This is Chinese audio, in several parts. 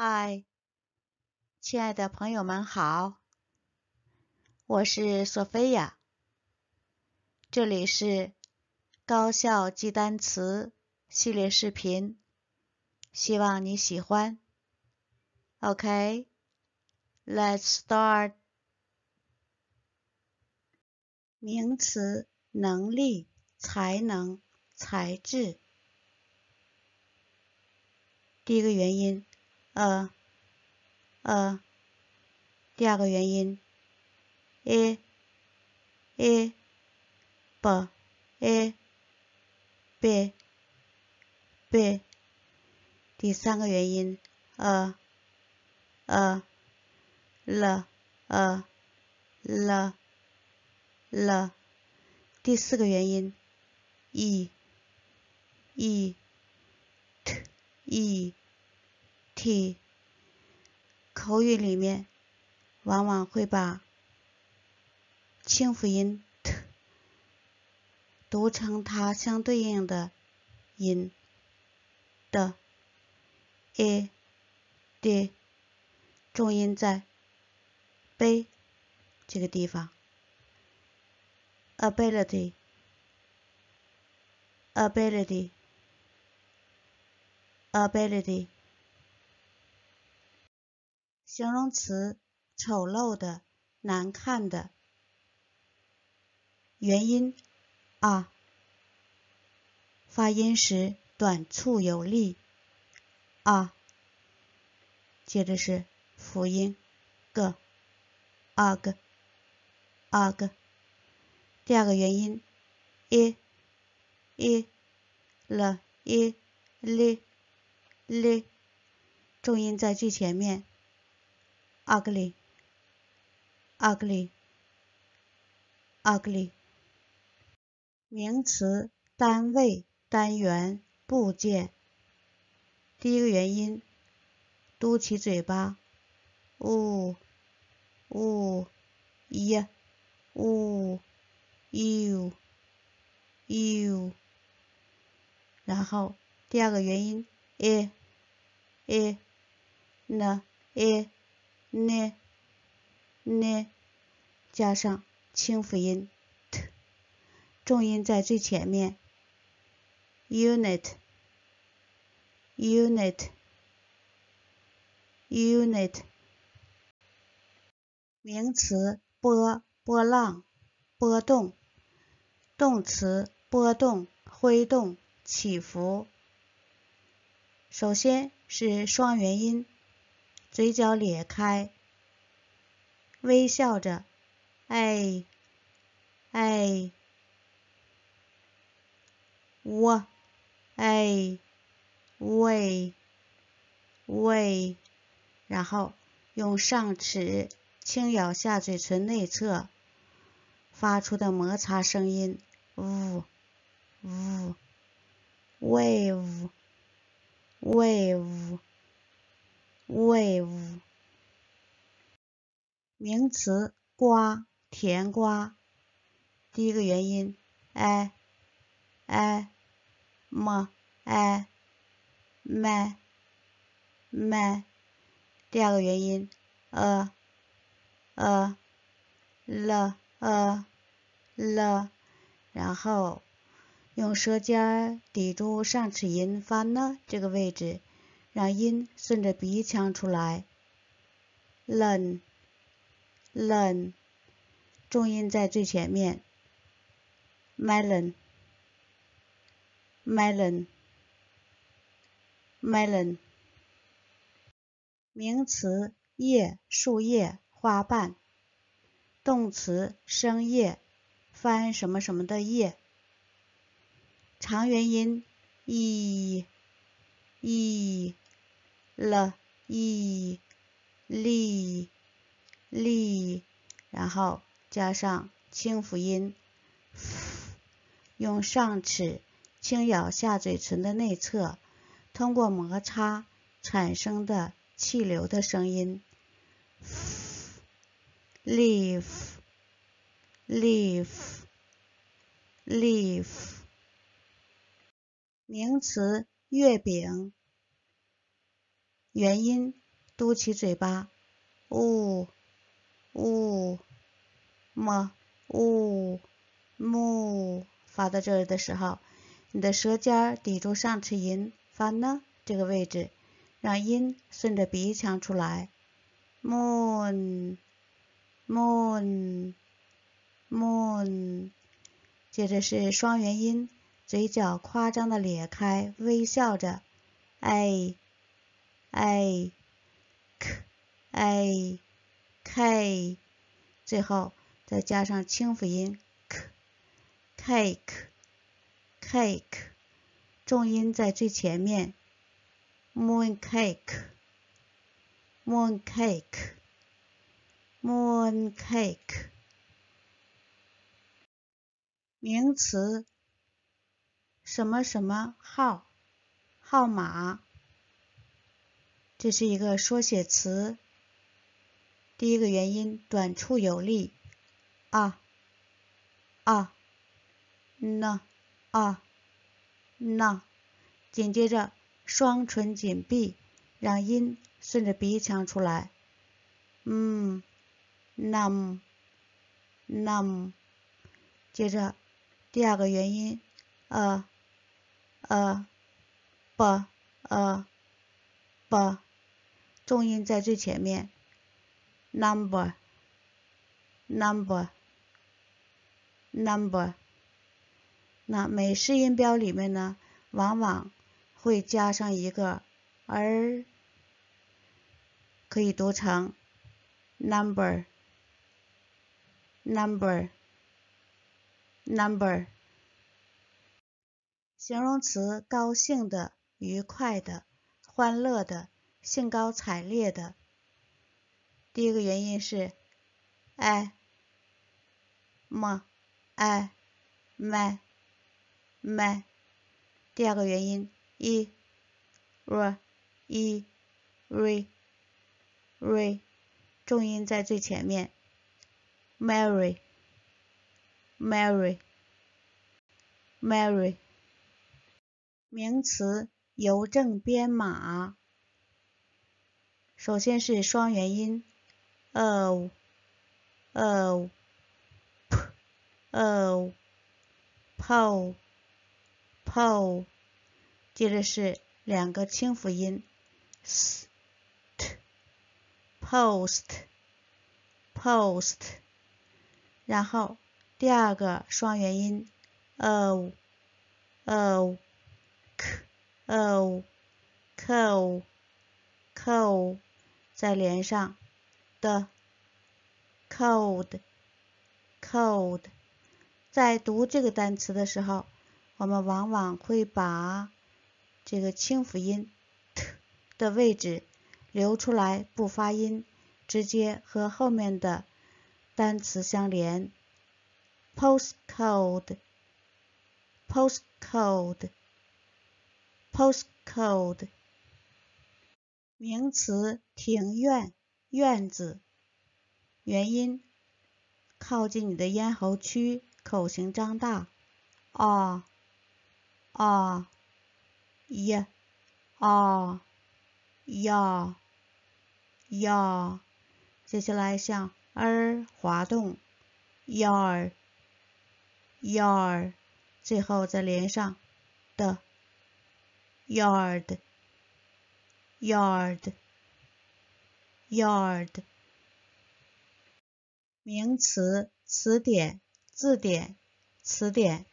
嗨，亲爱的朋友们好，我是索菲亚，这里是高效记单词系列视频，希望你喜欢。OK，Let's start。名词，能力、才能、才智，第一个原因，呃呃，第二个元音，e e b e b b。第三个元音，a a l 了 l l。第四个元音，e e t e。t，口语里面往往会把清辅音 t 读成它相对应的音的 a 的重音在 b 这个地方。ability，ability，ability。形容词，丑陋的、难看的。元音啊，发音时短促有力啊。接着是辅音 g 阿 g 阿 g 第二个元音，i，i，了 i，li，li。重音在最前面。ugly，ugly，ugly，名词，单位，单元，部件。第一个元音，嘟起嘴巴，呜，呜，呀，呜，u，y o y o u，然后第二个元音，e，a, n，e。n，n，加上清辅音 t，重音在最前面。unit，unit，unit，名词波波浪波动，动词波动挥动起伏。首先是双元音。嘴角咧开，微笑着，哎，哎，我，哎，喂，喂，然后用上齿轻咬下嘴唇内侧，发出的摩擦声音，呜，呜，wave，wave。wave，名词，瓜，甜瓜。第一个元音 a a m a a m m 第二个元音，呃，呃，l，呃，l。然后，用舌尖抵住上齿龈，发呢这个位置。让音顺着鼻腔出来。l r n l r n 重音在最前面。melon，melon，melon。名词：叶、树叶、花瓣；动词：生叶、翻什么什么的叶。长元音：e，e。l e l i l e，然后加上清辅音，f，用上齿轻咬下嘴唇的内侧，通过摩擦产生的气流的声音，l f e v f l e a f l e a f 名词，月饼。元音，嘟起嘴巴呜呜 m 呜木，发到这里的时候，你的舌尖抵住上齿龈，发呢这个位置，让音顺着鼻腔出来，m，m，m，o o n o o n o o n 接着是双元音，嘴角夸张的咧开，微笑着，a。i k i a k 最后再加上清辅音 k cake cake，重音在最前面。moon cake moon cake moon cake，名词，什么什么号号码。这是一个缩写词。第一个元音短促有力，啊啊，那啊那，紧接着双唇紧闭，让音顺着鼻腔出来嗯，那么，那么，接着第二个元音，a a 吧，呃，吧。重音在最前面。number，number，number。那美式音标里面呢，往往会加上一个，er，可以读成 number，number，number。形容词：高兴的、愉快的、欢乐的。兴高采烈的。第一个原因是，哎，么，哎，麦，麦。第二个原因，一，r，一，r，r，e e 重音在最前面。Mary，Mary，Mary。名词，邮政编码。首先是双元音，o，o，p，o，p，p，接着是两个清辅音，s，t，post，post，然后第二个双元音，o，o，k，o，k，o，k 再连上的 c o l d c o l d 在读这个单词的时候，我们往往会把这个清辅音 t 的位置留出来不发音，直接和后面的单词相连。Post code post code post code。名词庭院院子，元音靠近你的咽喉区，口型张大，啊啊呀啊呀呀，接下来向 r 滑动，yr，yr，最后再连上的 yard。yard，yard，名词，词典，字典，词典。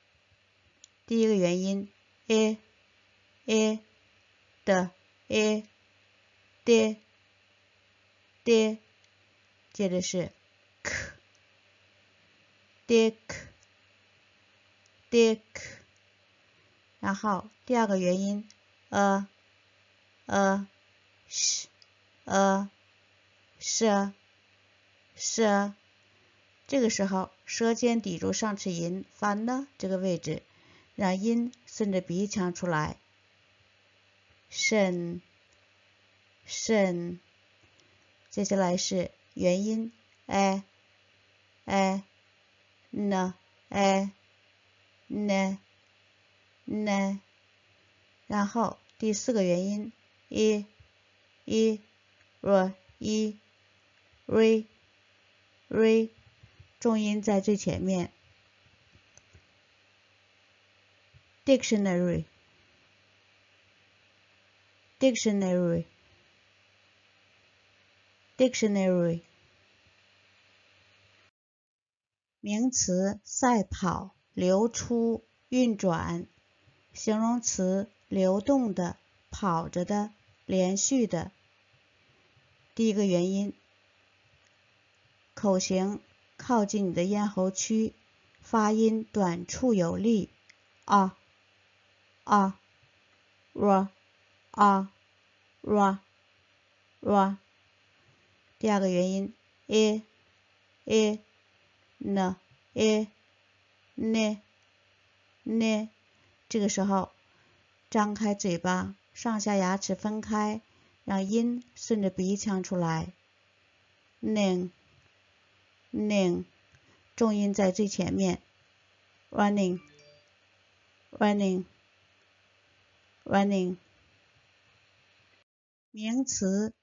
第一个元音 a a 的 a d d 接着是 k，dik，dik c c。然后第二个元音，a，a。sh 是，sh sh，这个时候舌尖抵住上齿龈反的呢这个位置，让音顺着鼻腔出来。shen shen，接下来是元音哎，哎，呢，哎，呢，呢，然后第四个元音 i。一，r 一，r r，重音在最前面。dictionary，dictionary，dictionary。名词：赛跑、流出、运转；形容词：流动的、跑着的。连续的，第一个原因，口型靠近你的咽喉区，发音短促有力。啊啊哇啊哇哇。第二个原因，e e n e ne ne，这个时候张开嘴巴。上下牙齿分开，让音顺着鼻腔出来。ning，ning，重音在最前面。running，running，running。名词，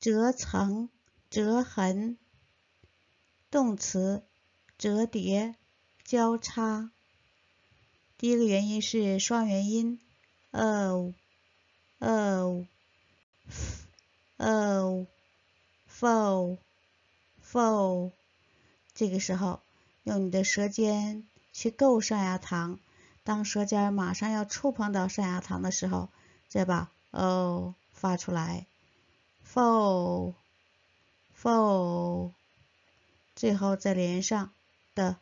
折层、折痕；动词，折叠、交叉。第一个原因是双元音。呃。哦，哦 f o l f o l 这个时候，用你的舌尖去够上牙膛。当舌尖马上要触碰到上牙膛的时候，再把“哦”发出来。fold，fold，最后再连上的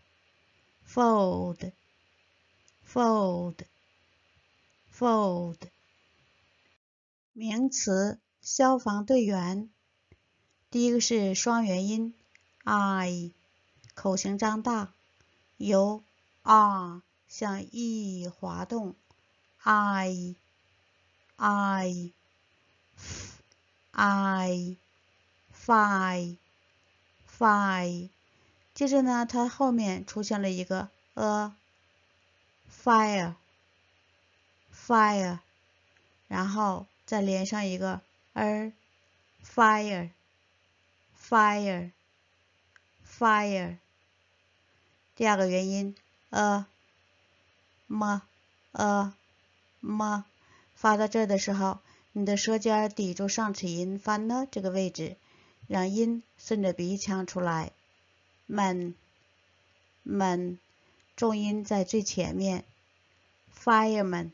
fold，fold，fold。名词消防队员，第一个是双元音 i，口型张大，由 r 向 e 滑动 i i i fire fire，接着呢，它后面出现了一个 a fire fire，然后。再连上一个 a fire fire fire。第二个元音 a ma a m 发到这的时候，你的舌尖抵住上齿龈，翻呢这个位置，让音顺着鼻腔出来。man man，重音在最前面。fireman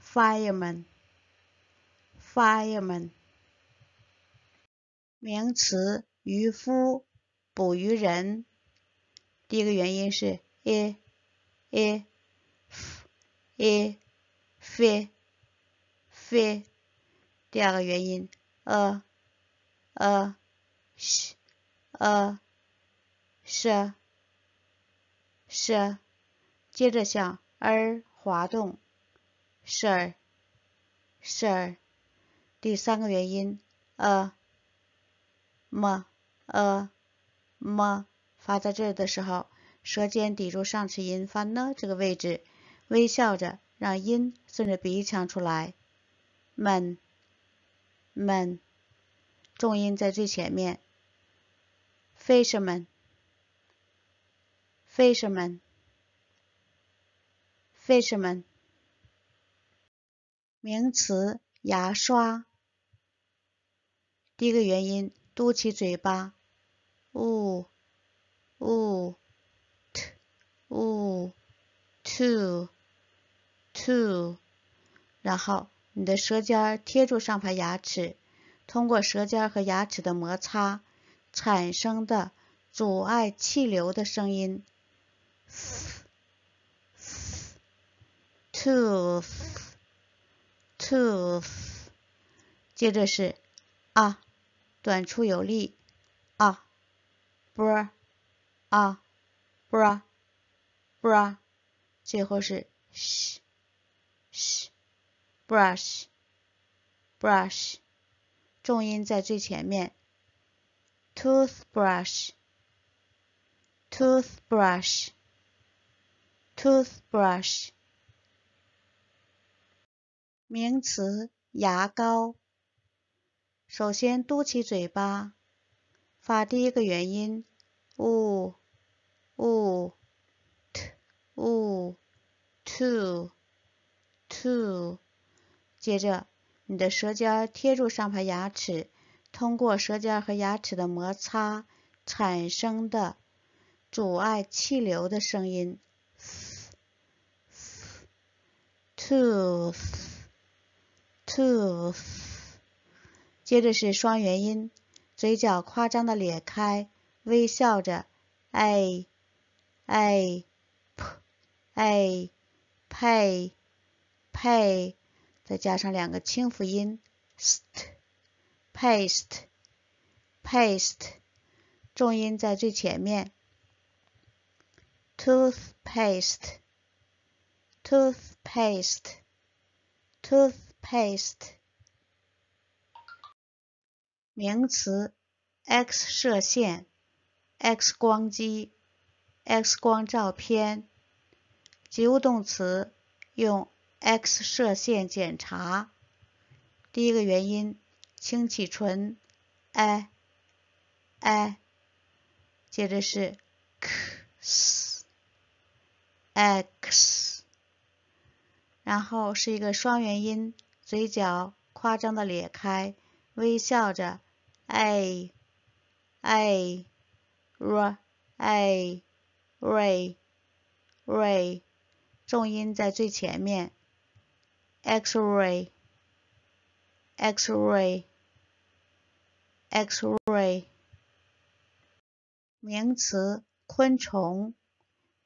fireman。f i r e m a n 名词，渔夫，捕鱼人。第一个原因是 a a f a f f。第二个原因 a a sh a sh sh。接着向 r 滑动，sh sh。Sure, 第三个元音 a、么，a、么，发在这的时候，舌尖抵住上齿龈，发呢这个位置，微笑着，让音顺着鼻腔出来。men，men，重音在最前面。f i s h e r m a n f i s h m e n f i s h m a n 名词，牙刷。第一个原因，嘟起嘴巴，oo，t，oo，t，oo，然后你的舌尖儿贴住上排牙齿，通过舌尖儿和牙齿的摩擦产生的阻碍气流的声音 t o o t h t o o t h 接着是啊。短处有力啊，br 啊，br br，最后是 sh sh brush brush，重音在最前面。toothbrush，toothbrush，toothbrush，名词，牙膏。首先，嘟起嘴巴，发第一个元音 u u t u t t 接着，你的舌尖贴住上排牙齿，通过舌尖和牙齿的摩擦产生的阻碍气流的声音 t o o t h t o o t h 接着是双元音，嘴角夸张的咧开，微笑着 a p a p a y p y 再加上两个清辅音，st，paste，paste，重音在最前面，toothpaste，toothpaste，toothpaste。名词：X 射线、X 光机、X 光照片。及物动词：用 X 射线检查。第一个元音：清启唇 i，i，接着是 x，x，然后是一个双元音，嘴角夸张的咧开，微笑着。a a r a r a r a 重音在最前面。X-ray，X-ray，X-ray，名词，昆虫，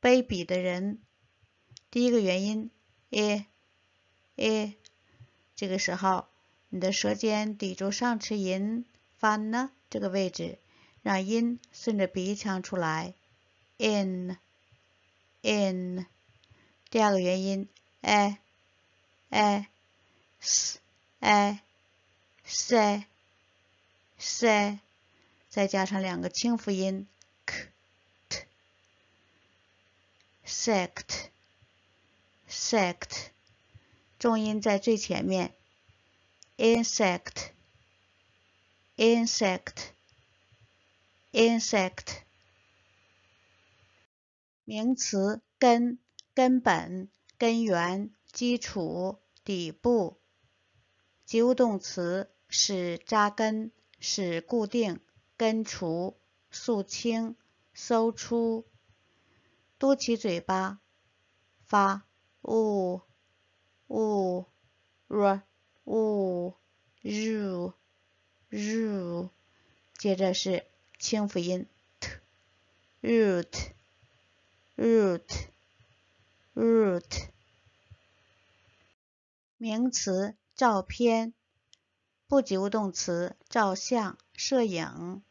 卑鄙的人。第一个元音，e e，这个时候，你的舌尖抵住上齿龈。翻呢，这个位置让音顺着鼻腔出来。in in，第二个元音 a a s a c c，再加上两个清辅音 k t sect sect，重音在最前面，insect。Insect，insect，名词，根，根本，根源，基础，底部。及物动词，使扎根，使固定，根除，肃清，搜出。嘟起嘴巴，发呜呜 w 呜 u Root，接着是清辅音 t。Root，root，root。名词，照片；不及物动词，照相、摄影；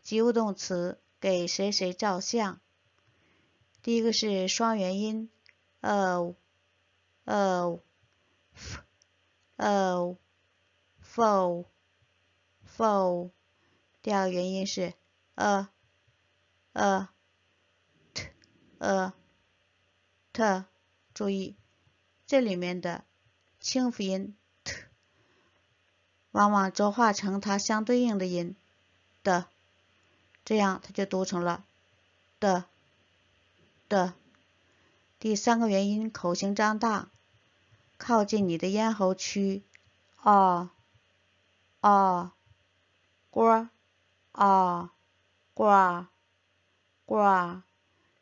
及物动词，给谁谁照相。第一个是双元音，o o f o f o for, 否。第二个原因是 a a t a t，注意这里面的清辅音 t，往往浊化成它相对应的音的，这样它就读成了的的。第三个元音口型张大，靠近你的咽喉区，啊啊。呱，啊，呱，呱，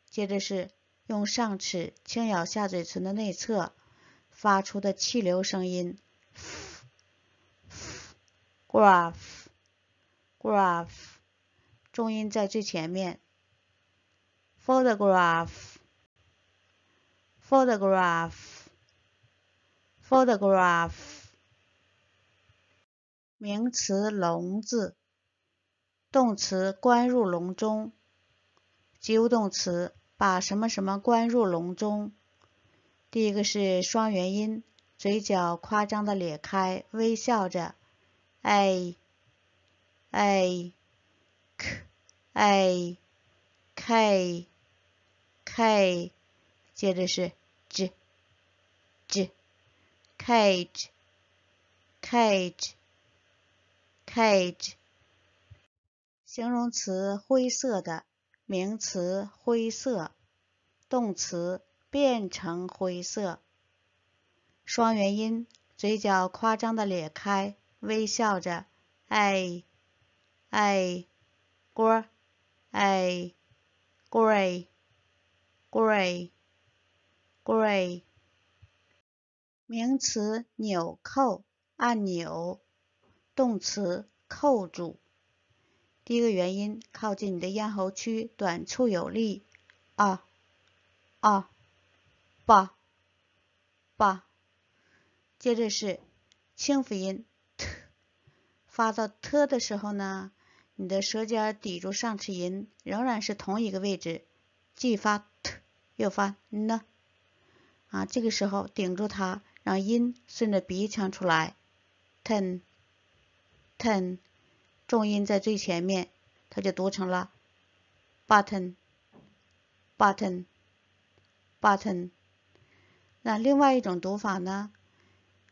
接着是用上齿轻咬下嘴唇的内侧，发出的气流声音，graph，graph，graph, 重音在最前面。photograph，photograph，photograph，名词，笼子。动词，关入笼中。及物动词，把什么什么关入笼中。第一个是双元音，嘴角夸张的咧开，微笑着。哎，哎，k，哎，k，k，接着是 j j c a g e c a g e c a g e 形容词灰色的，名词灰色，动词变成灰色。双元音，嘴角夸张的咧开，微笑着。哎，哎，锅，哎，grey，grey，grey。名词纽扣、按钮，动词扣住。第一个原因，靠近你的咽喉区，短促有力，啊啊，叭叭，接着是清辅音 t，发到 t 的时候呢，你的舌尖抵住上齿龈，仍然是同一个位置，既发 t 又发 n，啊，这个时候顶住它，让音顺着鼻腔出来，ten ten。重音在最前面，它就读成了 button button button。那另外一种读法呢？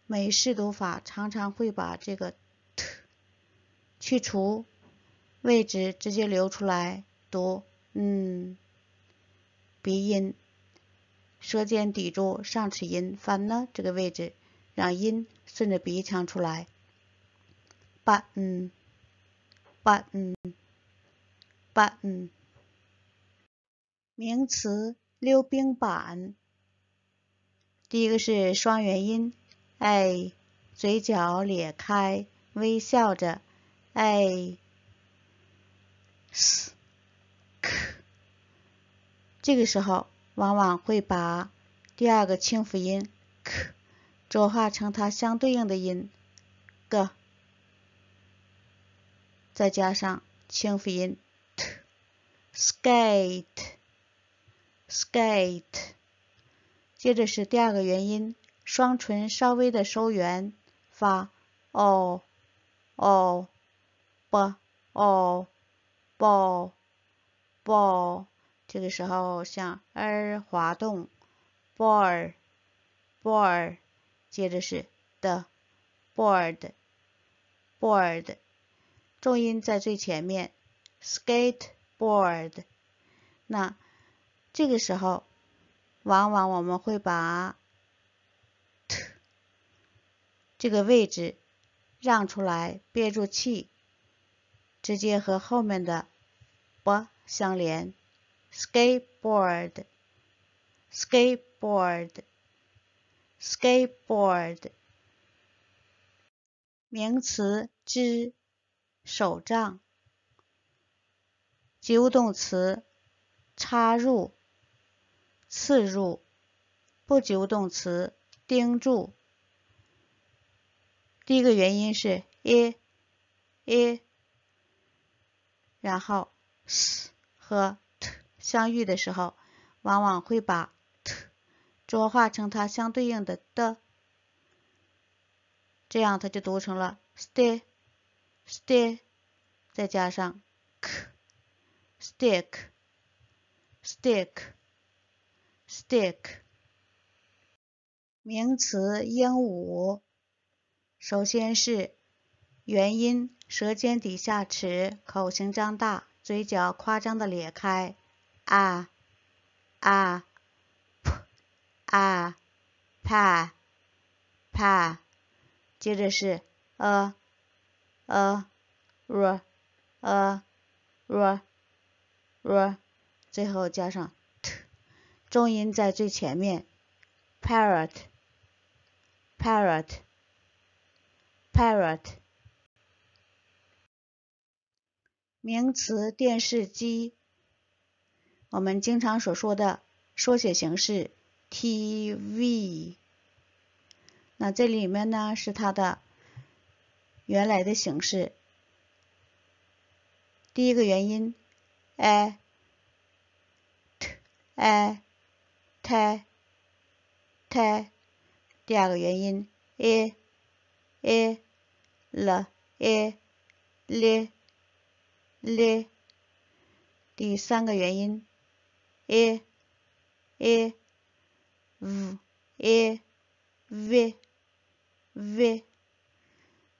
美式读法常常会把这个 t 去除，位置直接留出来读。嗯，鼻音，舌尖抵住上齿龈，翻呢这个位置，让音顺着鼻腔出来。把嗯。button button 名词溜冰板。第一个是双元音，哎，嘴角咧开，微笑着，哎，斯 k。这个时候往往会把第二个清辅音 k 浊化成它相对应的音，个。再加上清辅音 t, skate, skate。接着是第二个元音，双唇稍微的收圆发 o, o, b, o, b, b。这个时候向 r 滑动 b o r b o r 接着是的，board, board。重音在最前面，skateboard。那这个时候，往往我们会把 t 这个位置让出来，憋住气，直接和后面的 b 相连。skateboard，skateboard，skateboard。名词之。手杖，及物动词，插入，刺入，不及物动词，钉住。第一个原因是 a a 然后 s 和 t 相遇的时候，往往会把 t 浊化成它相对应的的，这样它就读成了 stay。stick，再加上 k，stick，stick，stick，名词鹦鹉。首先是元音，舌尖抵下齿，口型张大，嘴角夸张的裂开。啊啊，p 啊 pa pa，接着是 a。呃，r，呃，r，r，最后加上 t，重音在最前面。parrot，parrot，parrot。名词，电视机。我们经常所说的缩写形式 TV。那这里面呢是它的。原来的形式，第一个元音 a t a t t 第二个元音，e，e，l，e，l，l，第三个元音，e，e，v，e，v，v v。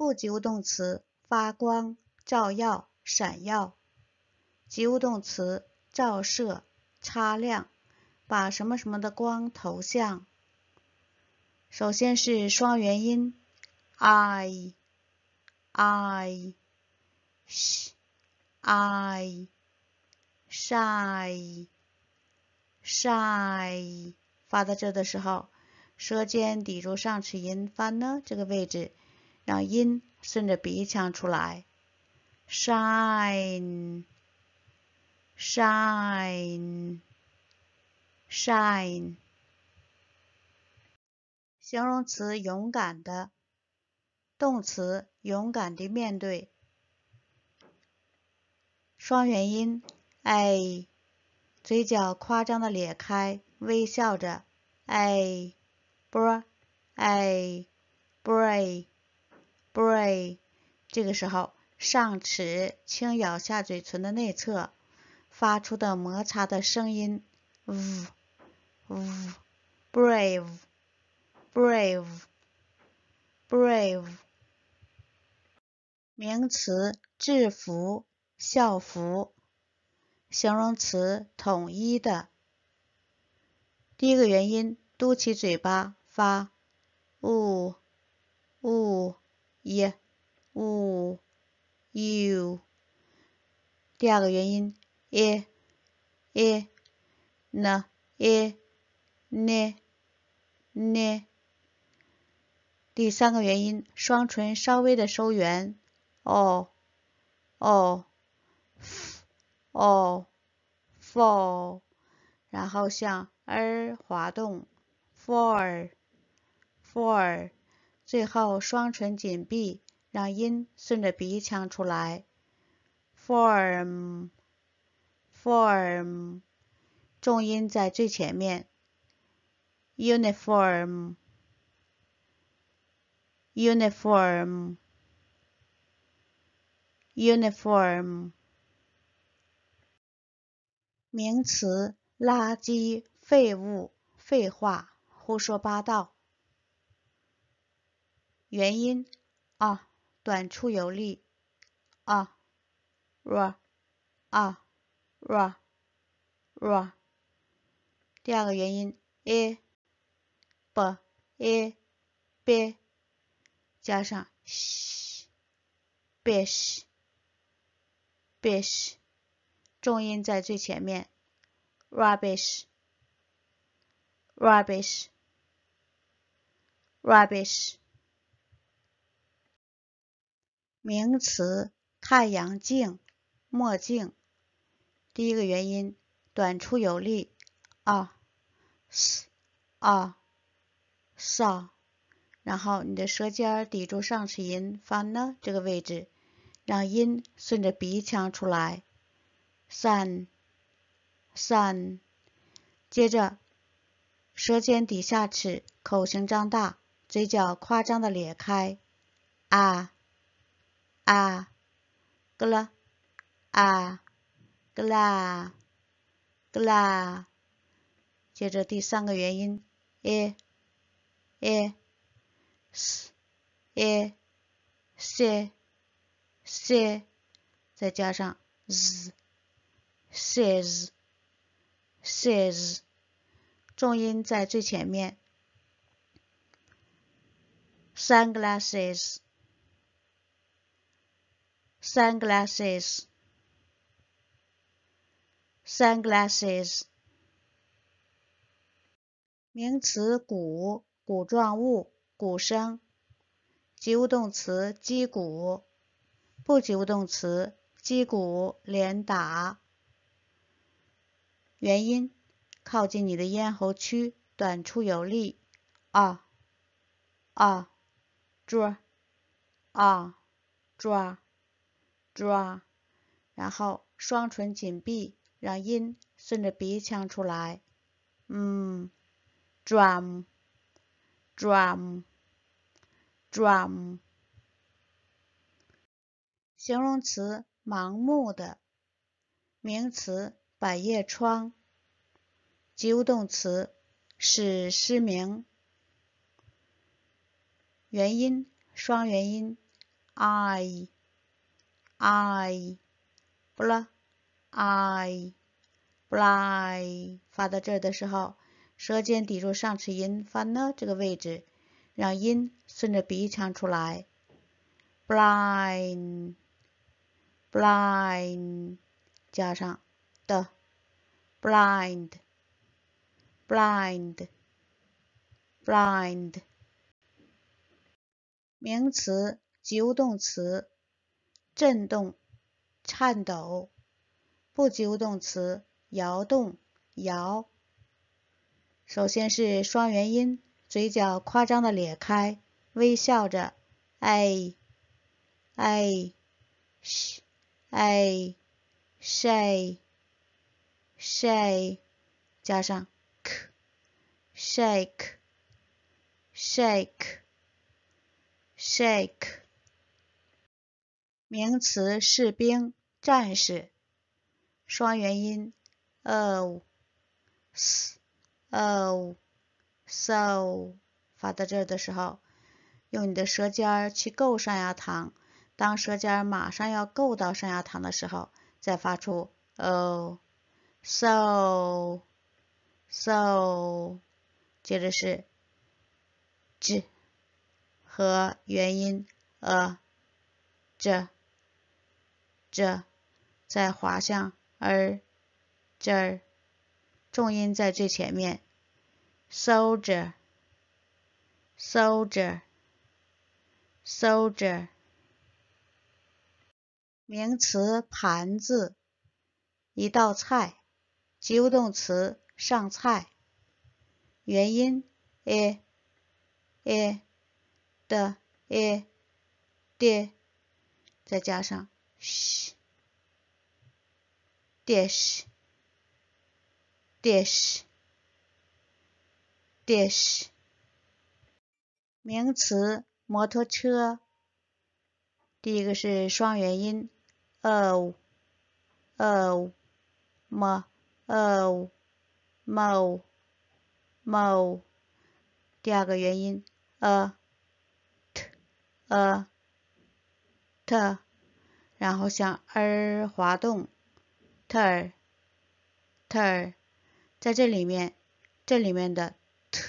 不及物动词：发光、照耀、闪耀；及物动词：照射、擦亮，把什么什么的光投向。首先是双元音 i i s h i s h y s h y 发到这的时候，舌尖抵住上齿龈，翻呢这个位置。让音顺着鼻腔出来，shine，shine，shine。形容词勇敢的，动词勇敢的面对。双元音 a，嘴角夸张的咧开，微笑着 A, b r a, b r a, Brave，这个时候上齿轻咬下嘴唇的内侧，发出的摩擦的声音。v v brave brave brave 名词制服、校服，形容词统一的。第一个元音，嘟起嘴巴发。呜呜。y u u 第二个元音，e，e，n，e，n，n，e，第三个元音，双唇稍微的收圆，o，o，f，o，f，然后向 r 滑动，for，for。最后，双唇紧闭，让音顺着鼻腔出来。form，form，重音在最前面。uniform，uniform，uniform，名词，垃圾、废物、废话、胡说八道。元音啊，短促有力啊 r 啊 r a r 第二个元音 a b a b 加上 sh，bish，bish，重音在最前面，rubbish，rubbish，rubbish。名词：太阳镜、墨镜。第一个元音短促有力啊，s 啊，sa。然后你的舌尖抵住上齿龈，发呢这个位置，让音顺着鼻腔出来。san san。接着舌尖抵下齿，口型张大，嘴角夸张的咧开啊。啊，咯了，啊，咯 l 咯啦，接着第三个元音，e，e，s，e，c，c，再加上 z，says，says，重音在最前面，sunglasses。sunglasses, sunglasses。名词鼓，鼓状物，鼓声。及物动词击鼓，不及物动词击鼓、连打。原因：靠近你的咽喉区，短促有力。啊啊，抓啊抓。Draw，然后双唇紧闭，让音顺着鼻腔出来。嗯，drum，drum，drum。形容词，盲目的；名词，百叶窗；及物动词，使失明。元音，双元音，i。I，不了 i b l i n d 发到这儿的时候，舌尖抵住上齿龈，发呢这个位置，让音顺着鼻腔出来。blind，blind，加上的，blind，blind，blind，名词，及物动词。震动、颤抖，不及物动词，摇动、摇。首先是双元音，嘴角夸张的咧开，微笑着，哎，哎，sh，哎，shake，shake，加上 k，shake，shake，shake。名词士兵战士，双元音 o s o，发到这儿的时候，用你的舌尖儿去够上牙膛。当舌尖儿马上要够到上牙膛的时候，再发出 o so so，接着是 z 和元音 a 这。这，在滑向，er，重音在最前面。soldier，soldier，soldier，名词，盘子，一道菜，及物动词，上菜。元音 a a 的 a 的，再加上。dish，dish，dish，dish，名词，摩托车。第一个是双元音，o，o，m，o，m，o，m。第二个元音，t，t，t a。然后向 r 滑动，t，t，r r 在这里面，这里面的 t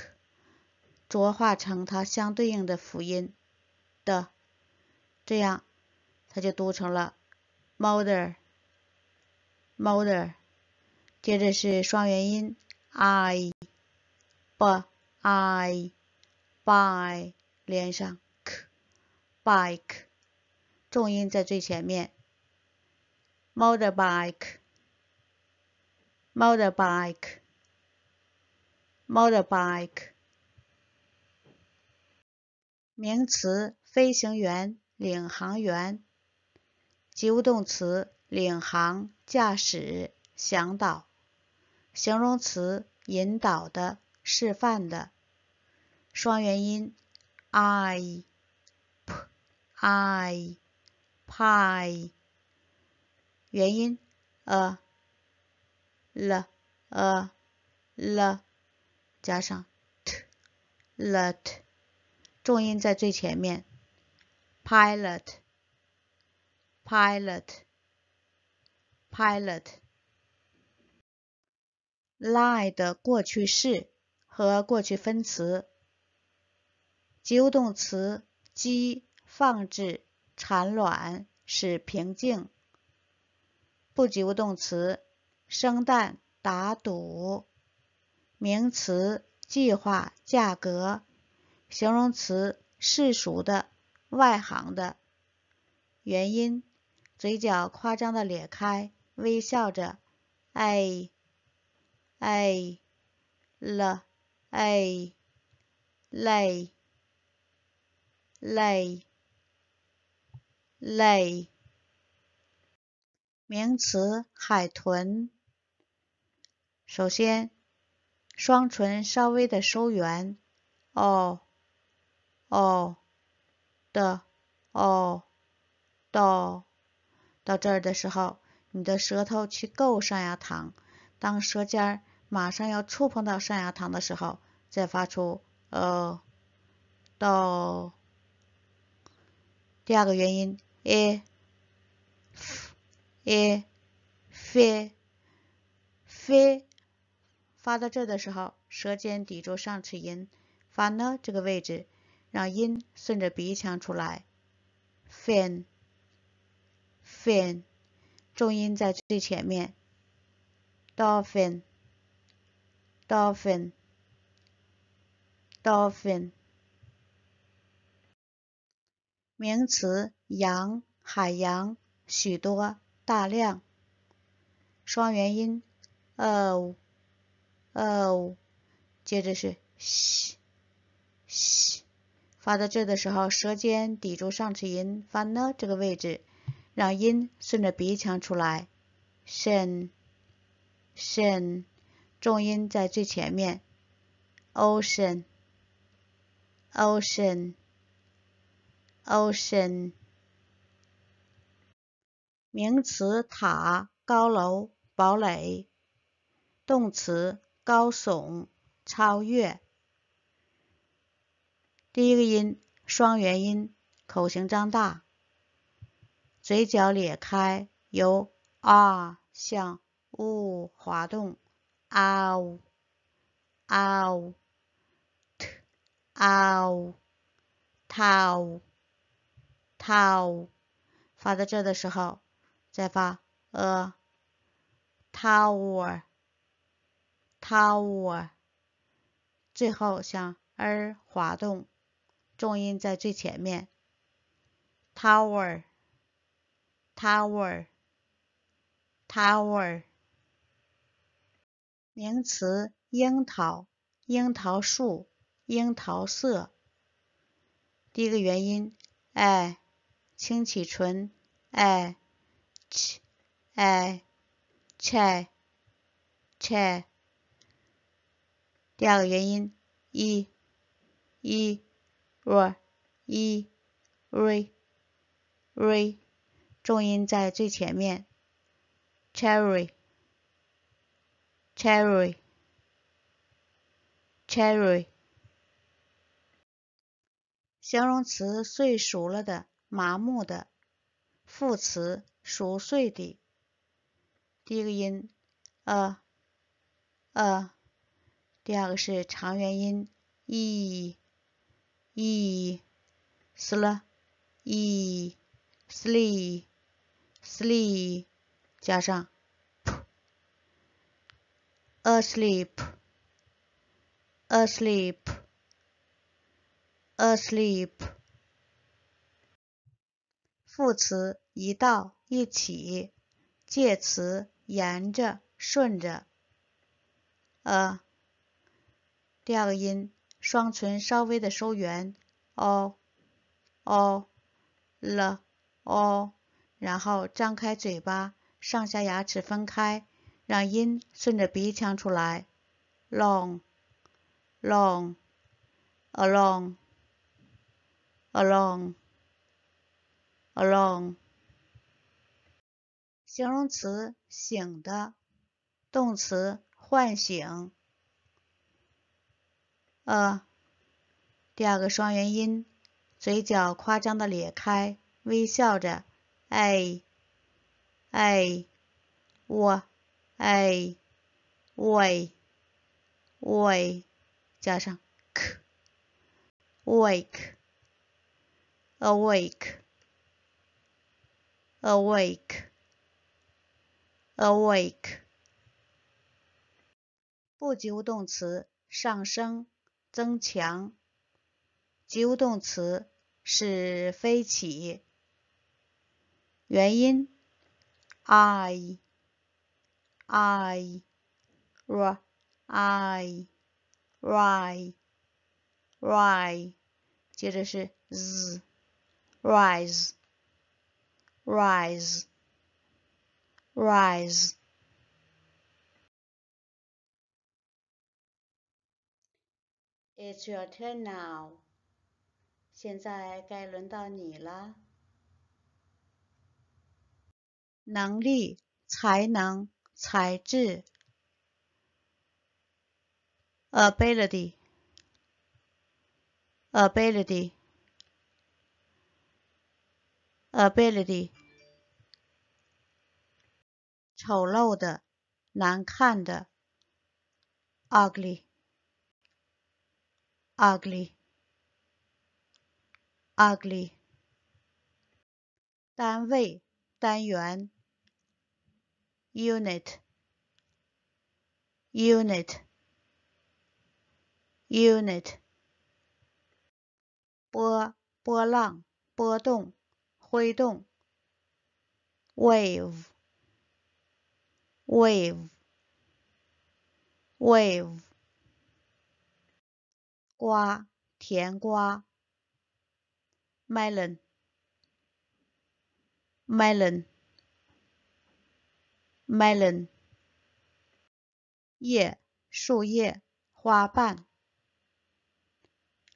浊化成它相对应的辅音的，这样它就读成了 mother，mother，接着是双元音 i b i b y 连上 k，bike。重音在最前面。Motorbike，motorbike，motorbike。名词：飞行员、领航员；及物动词：领航、驾驶、向导；形容词：引导的、示范的。双元音 i p i。p i e 元音，呃，了，呃，了，加上 t，e t，重音在最前面，pilot，pilot，pilot，lie 的过去式和过去分词，及物动词，积，放置。产卵，使平静。不及物动词，生蛋，打赌。名词，计划，价格。形容词，世俗的，外行的。原因，嘴角夸张的咧开，微笑着。哎，哎，了，哎，累，累。Lay，名词，海豚。首先，双唇稍微的收圆，哦，哦的，哦到到这儿的时候，你的舌头去够上牙膛。当舌尖儿马上要触碰到上牙膛的时候，再发出呃到第二个元音。e f e f f 发到这的时候，舌尖抵住上齿龈，发呢这个位置，让音顺着鼻腔出来。fin fin 重音在最前面。dolphin dolphin dolphin 名词。洋海洋许多大量双元音 o o，接着是 sh 发到这的时候，舌尖抵住上齿龈，发呢这个位置，让音顺着鼻腔出来。shen shen，重音在最前面。ocean ocean ocean。名词：塔、高楼、堡垒；动词：高耸、超越。第一个音，双元音，口型张大，嘴角咧开，由啊向呜滑动，啊呜，啊呜，t，啊呜，taw，taw，发在这的时候。再发 a tower tower，最后向 r 滑动，重音在最前面。tower tower tower 名词，樱桃，樱桃树，樱桃色。第一个元音，哎，清启唇，哎。ch i ch ch，第二个元音 e e r e r r，重音在最前面。cherry cherry cherry，形容词睡熟了的、麻木的，副词。熟睡的，第一个音，呃呃，第二个是长元音，e e s l e e s l e e p s l e e p 加上 p，asleep，asleep，asleep，副词。一道一起，介词沿着顺着，呃，第二个音，双唇稍微的收圆，哦哦了哦，然后张开嘴巴，上下牙齿分开，让音顺着鼻腔出来，long long along along along。形容词醒的，动词唤醒。呃，第二个双元音，嘴角夸张的咧开，微笑着。哎哎我，哎，wake，wake，加上 k，wake，awake，awake。Awake，不及物动词上升增强，及物动词是飞起。原因，i，i，r，i，rise，rise，接着是 z，rise，rise。rise It's your turn now. 现在该轮到你了。能力、才能、才智。ability, ability, ability. 丑陋的、难看的。ugly，ugly，ugly。单位、单元。unit，unit，unit。波、波浪、波动、挥动。wave。Wave，wave，瓜，甜瓜，melon，melon，melon，叶，树叶，花瓣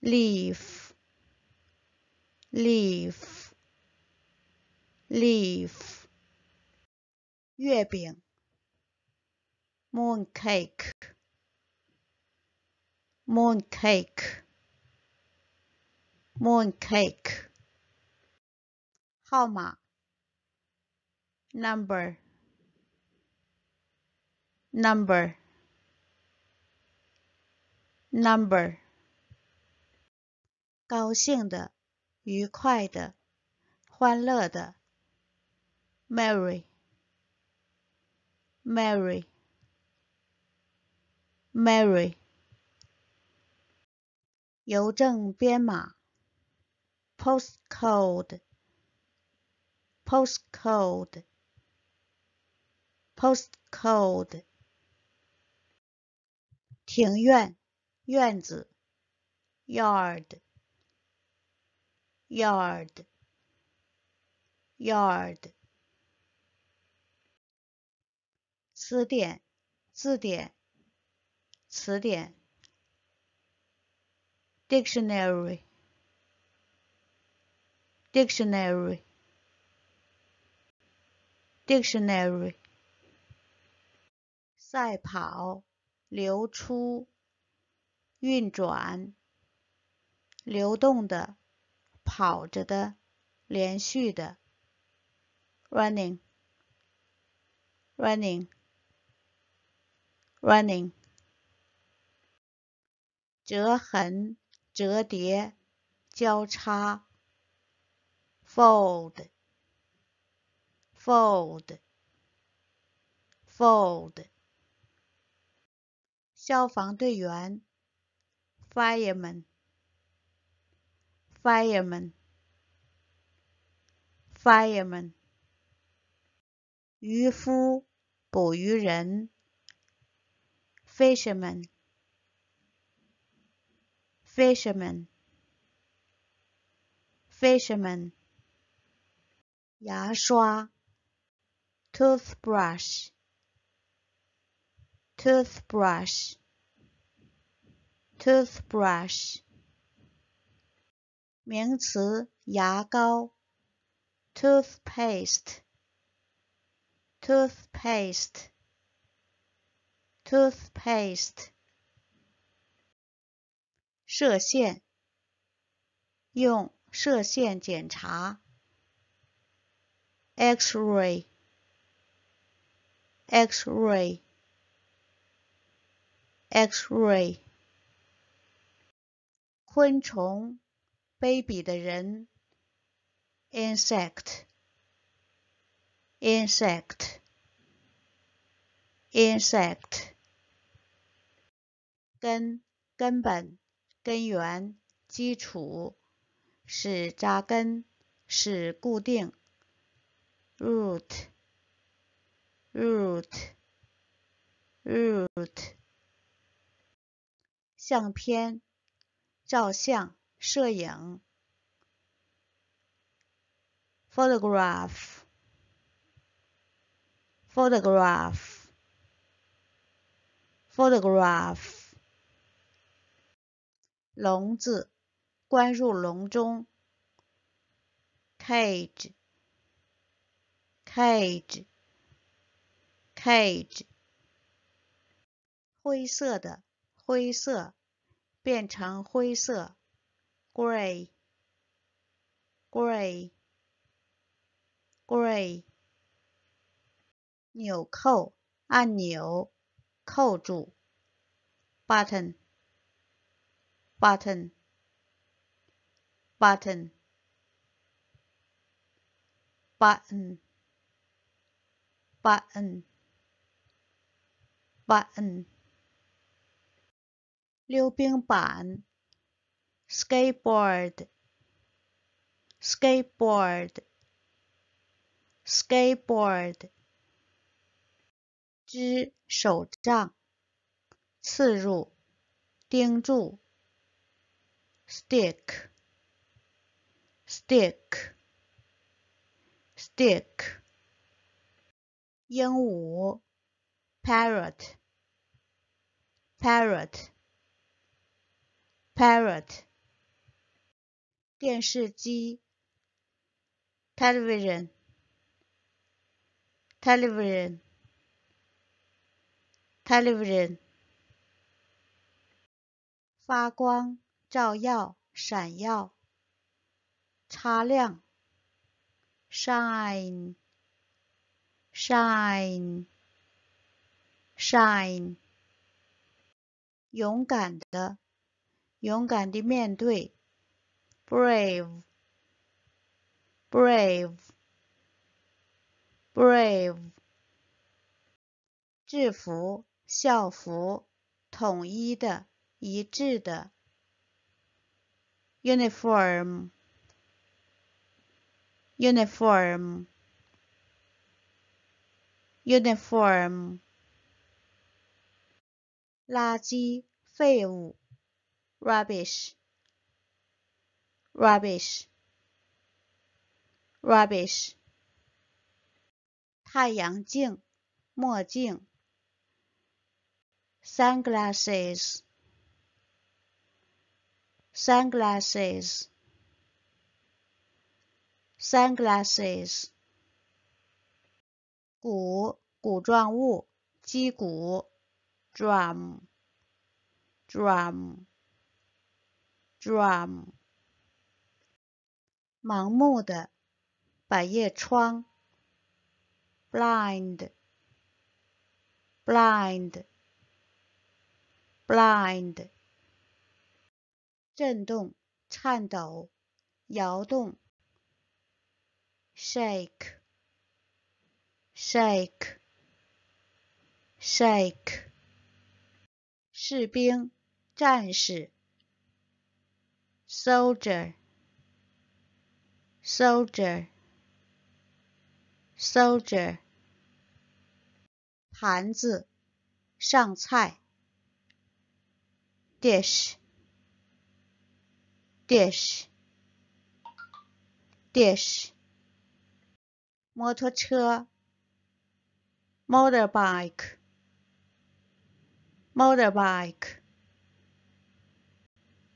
，leaf，leaf，leaf，月饼。moon cake，moon cake，moon cake。号码，number，number，number。高兴的，愉快的，欢乐的。Mary，Mary。Mary，邮政编码，postcode，postcode，postcode，庭院，院子，yard，yard，yard，词典，字典。词典，dictionary，dictionary，dictionary。赛跑，流出，运转，流动的，跑着的，连续的，running，running，running。折痕、折叠、交叉。fold，fold，fold。消防队员。fireman，fireman，fireman。渔夫、捕鱼人。fisherman。fisherman fisherman 牙刷 toothbrush toothbrush toothbrush 名词牙膏 toothpaste toothpaste toothpaste 射线，用射线检查。X-ray，X-ray，X-ray。昆虫，卑鄙的人。Insect，Insect，Insect。根，根本。根源、基础是扎根，是固定。root，root，root。相片、照相、摄影。photograph，photograph，photograph。笼子，关入笼中。cage，cage，cage。灰色的，灰色，变成灰色。gray，gray，gray。纽扣，按钮，扣住。button。button button button button button 溜冰板 skateboard skateboard skateboard 支手杖刺入钉住 stick，stick，stick，鹦鹉，parrot，parrot，parrot，电视机，television，television，television，发光。照耀，闪耀，擦亮，shine，shine，shine，勇敢的，勇敢的面对，brave，brave，brave，制服，校服，统一的，一致的。uniform uniform uniform 垃圾废物 rubbish rubbish rubbish 太阳镜墨镜 sunglasses sunglasses sunglasses 鼓鼓状物，击鼓 drum drum drum blind blind blind 震动、颤抖、摇动。shake，shake，shake。士兵、战士。soldier，soldier，soldier。盘子、上菜。dish。dish dish 摩托车 motorbike motorbike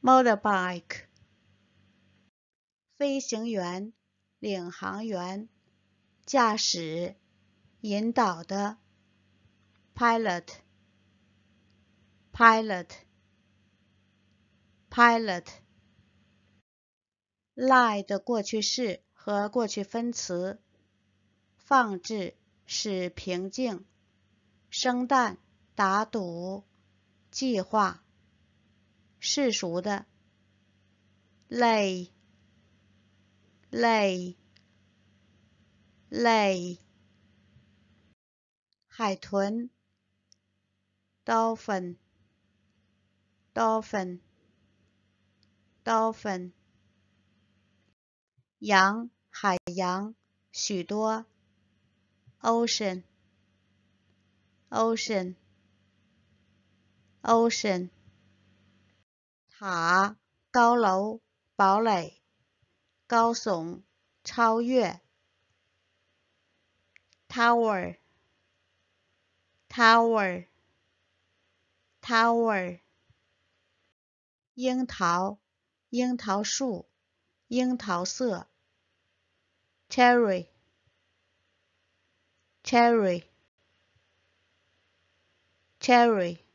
motorbike 飞行员领航员驾驶引导的 pilot pilot pilot Lie 的过去式和过去分词，放置，使平静，生蛋，打赌，计划，世俗的，lay，lay，lay，海豚，dolphin，dolphin，dolphin。洋海洋许多 ocean ocean ocean 塔高楼堡垒高耸超越 tower tower tower 樱桃樱桃树樱桃色 Cherry, cherry, cherry，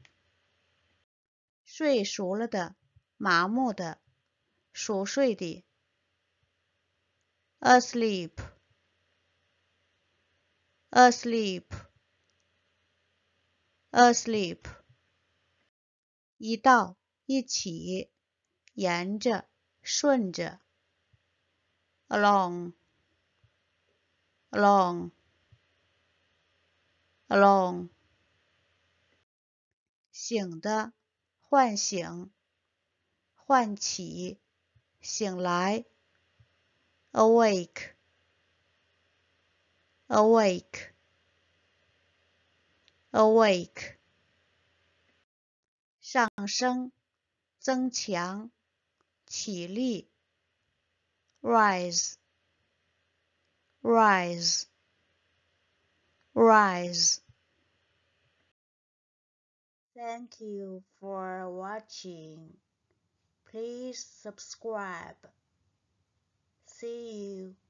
睡熟了的，麻木的，熟睡的。Asleep, asleep, asleep。一道，一起，沿着，顺着。Along。along, along，醒的，唤醒，唤起，醒来，awake, awake, awake，上升，增强，起立，rise。rise rise Thank you for watching. Please subscribe. See you.